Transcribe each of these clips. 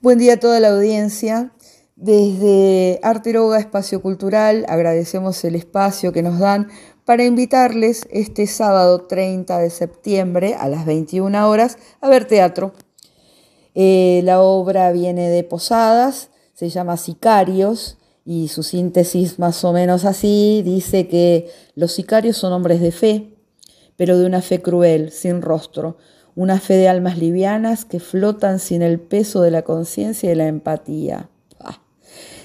Buen día a toda la audiencia. Desde Arteroga Espacio Cultural agradecemos el espacio que nos dan para invitarles este sábado 30 de septiembre a las 21 horas a ver teatro. Eh, la obra viene de Posadas, se llama Sicarios y su síntesis más o menos así dice que los sicarios son hombres de fe, pero de una fe cruel, sin rostro una fe de almas livianas que flotan sin el peso de la conciencia y la empatía. Ah.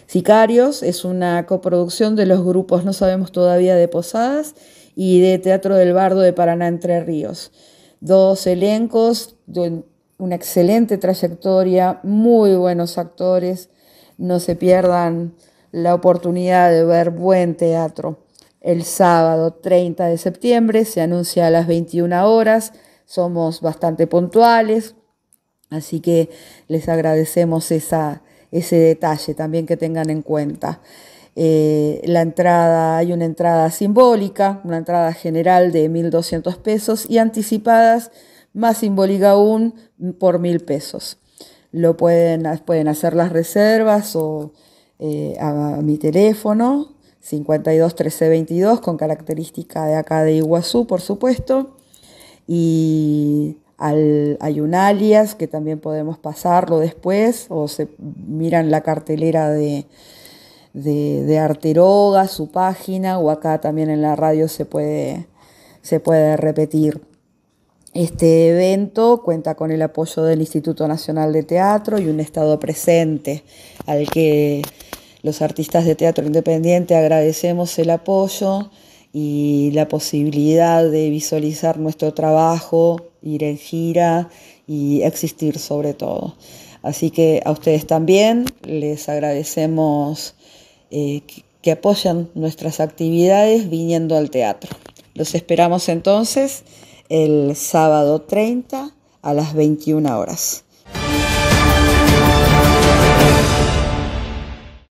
Sicarios es una coproducción de los grupos, no sabemos todavía, de Posadas y de Teatro del Bardo de Paraná Entre Ríos. Dos elencos, de una excelente trayectoria, muy buenos actores, no se pierdan la oportunidad de ver buen teatro. El sábado 30 de septiembre se anuncia a las 21 horas somos bastante puntuales, así que les agradecemos ese detalle también que tengan en cuenta. Eh, la entrada, hay una entrada simbólica, una entrada general de 1.200 pesos y anticipadas, más simbólica aún, por 1.000 pesos. Lo pueden, pueden hacer las reservas o eh, a, mi teléfono 52 13 22 con característica de acá de Iguazú, por supuesto y hay un alias que también podemos pasarlo después o se miran la cartelera de, de, Arteroga, su página o acá también en la radio se puede repetir. Este evento cuenta con el apoyo del Instituto Nacional de Teatro y un Estado presente al que los artistas de teatro independiente agradecemos el apoyo y la posibilidad de visualizar nuestro trabajo, ir en gira y existir sobre todo. Así que a ustedes también les agradecemos eh, que apoyan nuestras actividades viniendo al teatro. Los esperamos entonces el sábado 30 a las 21 horas.